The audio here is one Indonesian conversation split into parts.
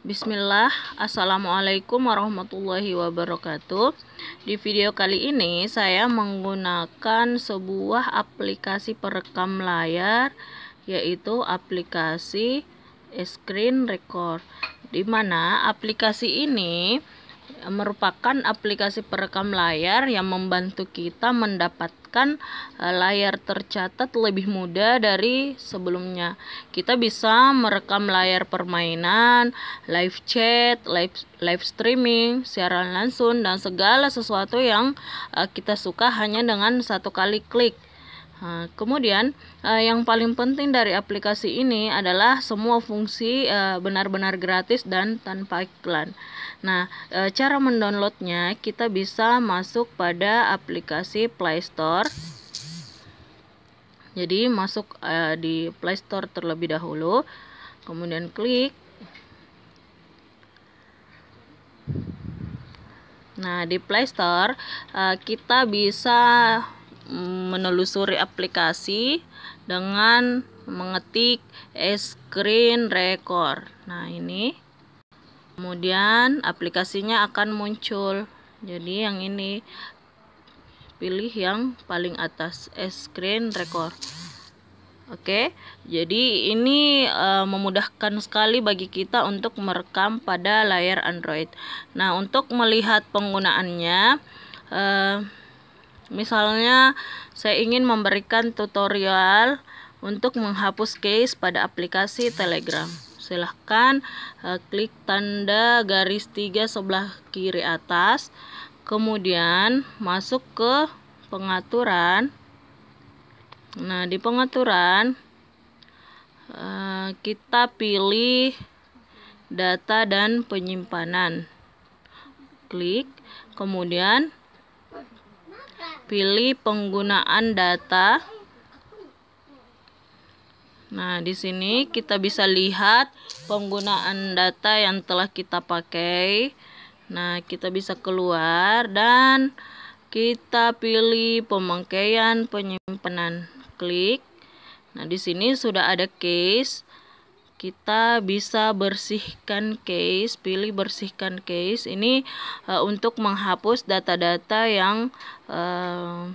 Bismillah, Assalamualaikum warahmatullahi wabarakatuh Di video kali ini saya menggunakan sebuah aplikasi perekam layar Yaitu aplikasi screen record Dimana aplikasi ini merupakan aplikasi perekam layar yang membantu kita mendapatkan e, layar tercatat lebih mudah dari sebelumnya. Kita bisa merekam layar permainan, live chat, live live streaming, siaran langsung dan segala sesuatu yang e, kita suka hanya dengan satu kali klik. Nah, kemudian eh, yang paling penting dari aplikasi ini adalah semua fungsi eh, benar-benar eh, gratis dan tanpa iklan. Nah, eh, cara mendownloadnya kita bisa masuk pada aplikasi Play Store. Jadi masuk eh, di Play Store terlebih dahulu, kemudian klik. Nah, di Play Store eh, kita bisa menelusuri aplikasi dengan mengetik screen record. Nah, ini. Kemudian aplikasinya akan muncul. Jadi yang ini pilih yang paling atas screen record. Oke, jadi ini uh, memudahkan sekali bagi kita untuk merekam pada layar Android. Nah, untuk melihat penggunaannya, uh, Misalnya, saya ingin memberikan tutorial untuk menghapus case pada aplikasi Telegram. Silahkan eh, klik tanda garis tiga sebelah kiri atas, kemudian masuk ke pengaturan. Nah, di pengaturan eh, kita pilih data dan penyimpanan. Klik, kemudian pilih penggunaan data. Nah, di sini kita bisa lihat penggunaan data yang telah kita pakai. Nah, kita bisa keluar dan kita pilih pemakaian penyimpanan. Klik. Nah, di sini sudah ada case kita bisa bersihkan case pilih bersihkan case ini uh, untuk menghapus data-data yang uh,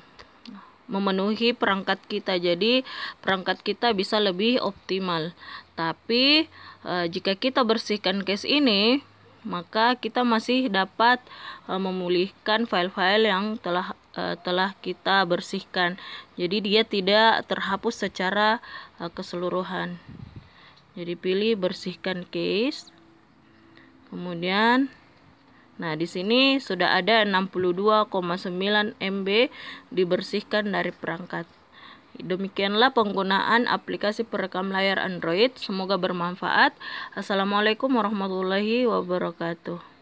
memenuhi perangkat kita jadi perangkat kita bisa lebih optimal tapi uh, jika kita bersihkan case ini maka kita masih dapat uh, memulihkan file-file yang telah telah kita bersihkan jadi dia tidak terhapus secara keseluruhan jadi pilih bersihkan case. Kemudian nah di sini sudah ada 62,9 MB dibersihkan dari perangkat. Demikianlah penggunaan aplikasi perekam layar Android. Semoga bermanfaat. Assalamualaikum warahmatullahi wabarakatuh.